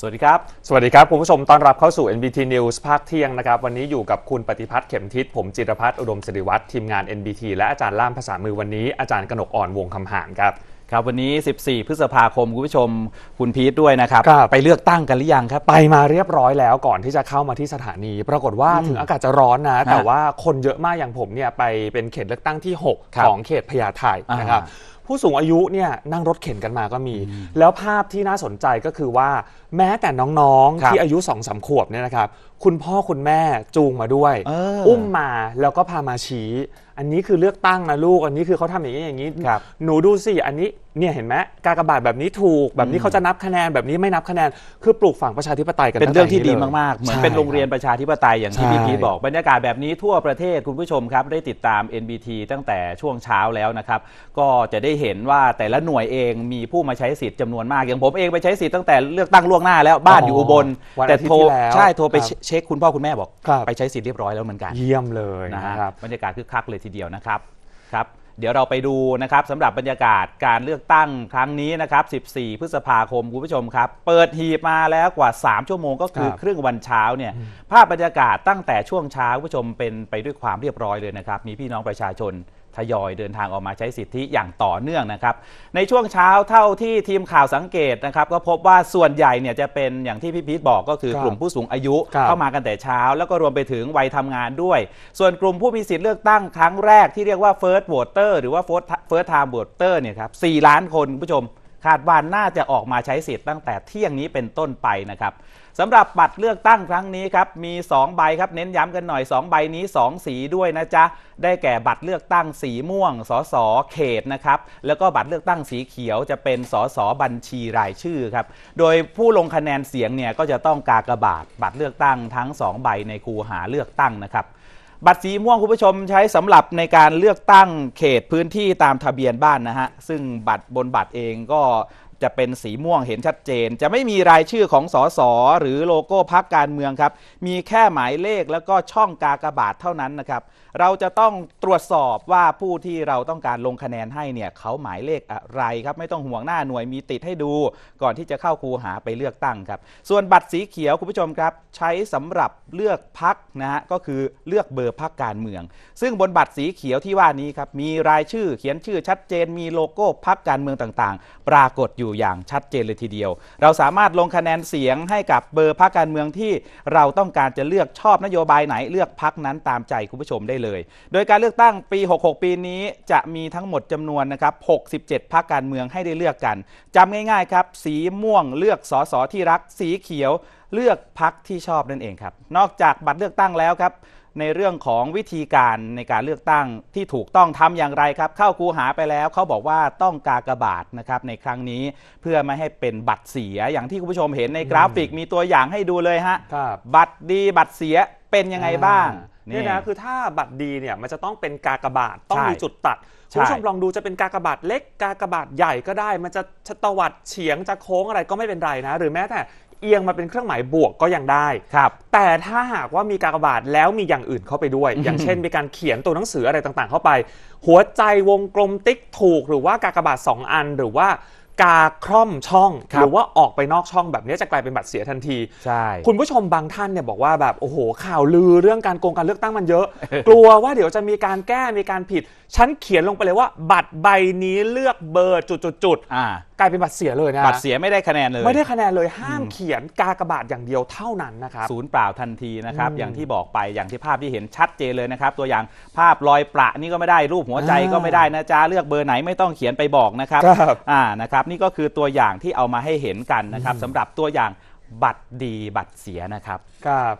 สวัสดีครับ สวัสดีครับ คุณผู้ชมต้อนรับเข้าสู่ NBT News ภาคเที่ยงนะครับวันนี้อยู่กับคุณปฏิพัฒน์เข็มทิศผมจิรพัฒน์อุดมศิริวัตรทีมงาน NBT และอาจารย์ล่ามภาษามือวันนี้อาจารย์กนกอ่อนวงคำหานครับครับ วันนี้ 14 พฤษภาคมคุณผู้ชมคุณพีทด้วยนะครับรบไปเลือกตั้งกันหรือยังครับไปมาเรียบร้อยแล้วก่อนที่จะเข้ามาที่สถานีปรากฏว่าถึงอากาศจะร้อนนะ แต่ว่าคนเยอะมากอย่างผมเนี่ยไปเป็นเขตเลือกตั้งที่6ของเขตพญาไทนะครับผู้สูงอายุเนี่ยนั่งรถเข็นกันมาก็มี แล้วภาพที่น่าสนใจก็คือว่าแม้แต่น้องๆที่อายุสองสาขวบเนี่ยนะครับ คุณพ่อคุณแม่จูงมาด้วย อุ้มมาแล้วก็พามาชี้อันนี้คือเลือกตั้งนะลูกอันนี้คือเขาทำอย่างนี้อย่างนี้ หนูดูสิอันนี้เนี่ยเห็นไหมกากบาดแบบนี้ถูกแบบนี้เขาจะนับคะแนนแบบนี้ไม่นับคะแนนคือปลูกฝังประชาธิปไตยกันเป็นเรื่องที่ดีมากๆเหมือนเป็นโรงเรียนประชาธิปไตยอย่างที่พี่พีบอก บรรยากาศแบบนี้ทั่วประเทศคุณผู้ชมครับได้ติดตาม NBT ตั้งแต่ช่วงเช้าแล้วนะครับก็จะได้เห็นว่าแต่ละหน่วยเองมีผู้มาใช้สิทธิ์จำนวนมาก อย่างผมเองไปใช้สิทธิ์ตั้งแต่เลือกตั้งล่วงหน้า แล้วบ้านอยู่อุบลแต่โทรใช่โทรไปเช็คคุณพ่อคุณแม่บอกไปใช้สิทธิ์เรียบร้อยแล้วเหมือนกันเยี่ยมเลยนะครับ บรรยากาศคึกคักเลยทีเดียวนะครับครับ เดี๋ยวเราไปดูนะครับสำหรับบรรยากาศการเลือกตั้งครั้งนี้นะครับ 14 พฤษภาคมคุณผู้ชมครับ เปิดหีบมาแล้วกว่า 3 ชั่วโมง ก็คือครึ่งวันเช้าเนี่ยภาพบรรยากาศตั้งแต่ช่วงเช้าคุณผู้ชมเป็นไปด้วยความเรียบร้อยเลยนะครับมีพี่น้องประชาชนทยอยเดินทางออกมาใช้สิทธิอย่างต่อเนื่องนะครับ ในช่วงเช้าเท่าที่ทีมข่าวสังเกตนะครับ ก็พบว่าส่วนใหญ่เนี่ยจะเป็นอย่างที่พี่พีทบอกก็คือกลุ่มผู้สูงอายุเข้ามากันแต่เช้าแล้วก็รวมไปถึงวัยทำงานด้วย ส่วนกลุ่มผู้มีสิทธิเลือกตั้งครั้งแรกที่เรียกว่า first voter หรือว่า first time voter เนี่ยครับ4ล้านคนผู้ชมคาดว่าน่าจะออกมาใช้สิทธิ์ตั้งแต่เที่ยงนี้เป็นต้นไปนะครับสำหรับบัตรเลือกตั้งครั้งนี้ครับมี2ใบครับเน้นย้ำกันหน่อย2ใบนี้2 สีด้วยนะจ๊ะได้แก่บัตรเลือกตั้งสีม่วงสสเขตนะครับแล้วก็บัตรเลือกตั้งสีเขียวจะเป็นสสบัญชีรายชื่อครับโดยผู้ลงคะแนนเสียงเนี่ยก็จะต้องกากระบาดบัตรเลือกตั้งทั้ง2ใบในคูหาเลือกตั้งนะครับบัตรสีม่วงคุณผู้ชมใช้สำหรับในการเลือกตั้งเขตพื้นที่ตามทะเบียนบ้านนะฮะ ซึ่งบัตรบนบัตรเองก็จะเป็นสีม่วงเห็นชัดเจน จะไม่มีรายชื่อของสสหรือโลโก้พักการเมืองครับมีแค่หมายเลขแล้วก็ช่องกากบาทเท่านั้นนะครับเราจะต้องตรวจสอบว่าผู้ที่เราต้องการลงคะแนนให้เนี่ยเขาหมายเลขอะไรครับไม่ต้องห่วงหน้าหน่วยมีติดให้ดูก่อนที่จะเข้าคูหาไปเลือกตั้งครับส่วนบัตรสีเขียวคุณผู้ชมครับ ใช้สำหรับเลือกพักนะฮะก็คือเลือกเบอร์พักการเมือง ซึ่งบนบัตรสีเขียวที่ว่านี้ครับมีรายชื่อเขียนชื่อชัดเจน มีโลโก้พักการเมืองต่างๆ ปรากฏอยู่อยู่อย่างชัดเจนเลยทีเดียว เราสามารถลงคะแนนเสียงให้กับเบอร์พรรคการเมืองที่เราต้องการจะเลือกชอบนโยบายไหนเลือกพรรคนั้นตามใจคุณผู้ชมได้เลย โดยการเลือกตั้งปี 66 ปีนี้จะมีทั้งหมดจำนวนนะครับ 67 พรรคการเมืองให้ได้เลือกกัน จำง่ายๆครับ สีม่วงเลือกสสที่รัก สีเขียวเลือกพักที่ชอบนั่นเองครับ นอกจากบัตรเลือกตั้งแล้วครับ ในเรื่องของวิธีการในการเลือกตั้งที่ถูกต้องทำอย่างไรครับ เข้าคูหาไปแล้วเขาบอกว่าต้องกากบาทนะครับในครั้งนี้ เพื่อไม่ให้เป็นบัตรเสียอย่างที่คุณผู้ชม เห็นในกราฟิกมีตัวอย่างให้ดูเลยฮะบัตรดีบัตรเสียเป็นยังไงบ้างนี่นะคือถ้าบัตรดีเนี่ยมันจะต้องเป็นกากบาทต้องมีจุดตัดคุณผู้ชมลองดูจะเป็นกากบาทเล็กกากบาทใหญ่ก็ได้ มันจะชตวัดเฉียงจะโค้งอะไรก็ไม่เป็นไรนะหรือแม้แต่เอียงมาเป็นเครื่องหมายบวกก็ยังได้ ครับ แต่ถ้าหากว่ามีกากบาทแล้วมีอย่างอื่นเข้าไปด้วย อย่างเช่นมีการเขียนตัวหนังสืออะไรต่างๆ เข้าไป หัวใจวงกลมติ๊กถูกหรือว่ากากบาท2อัน หรือว่า กาคร่อมช่องหรือว่าออกไปนอกช่องแบบนี้จะกลายเป็นบัตรเสียทันที ใช่ คุณผู้ชมบางท่านเนี่ยบอกว่าแบบโอ้โหข่าวลือเรื่องการโกงการเลือกตั้งมันเยอะ กลัวว่าเดี๋ยวจะมีการแก้ มีการผิด ฉันเขียนลงไปเลยว่า บัตรใบนี้เลือกเบอร์จุด ๆกลายเป็นบัตรเสียเลยนะบัตรเสียไม่ได้คะแนนเลยไม่ได้คะแนนเลยห้ามเขียนกากบาทอย่างเดียวเท่านั้นนะครับศูนย์เปล่าทันทีนะครับอย่างที่บอกไปอย่างที่ภาพที่เห็นชัดเจนเลยนะครับ ตัวอย่างภาพลอยประนี่ก็ไม่ได้รูปหัวใจก็ไม่ได้นะจ๊ะเลือกเบอร์ไหนไม่ต้องเขียนไปบอกนะครับอ่านะครับนี่ก็คือตัวอย่างที่เอามาให้เห็นกันนะครับสำหรับตัวอย่างบัตรดีบัตรเสียนะครับครับ